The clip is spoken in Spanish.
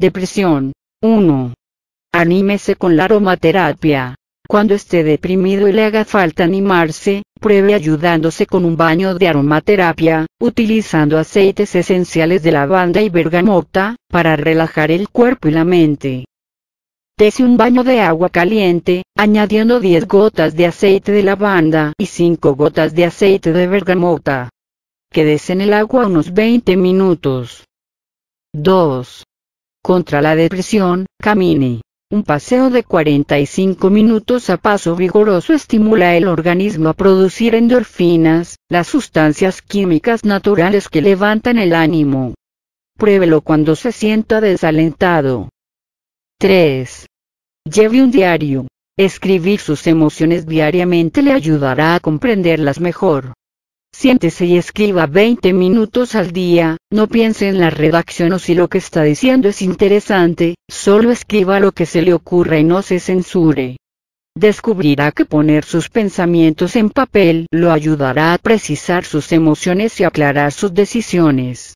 Depresión. 1. Anímese con la aromaterapia. Cuando esté deprimido y le haga falta animarse, pruebe ayudándose con un baño de aromaterapia, utilizando aceites esenciales de lavanda y bergamota, para relajar el cuerpo y la mente. Tese un baño de agua caliente, añadiendo 10 gotas de aceite de lavanda y 5 gotas de aceite de bergamota. Quédese en el agua unos 20 minutos. 2. Contra la depresión, camine. Un paseo de 45 minutos a paso vigoroso estimula el organismo a producir endorfinas, las sustancias químicas naturales que levantan el ánimo. Pruébelo cuando se sienta desalentado. 3. Lleve un diario. Escribir sus emociones diariamente le ayudará a comprenderlas mejor. Siéntese y escriba 20 minutos al día, no piense en la redacción o si lo que está diciendo es interesante, solo escriba lo que se le ocurra y no se censure. Descubrirá que poner sus pensamientos en papel lo ayudará a precisar sus emociones y aclarar sus decisiones.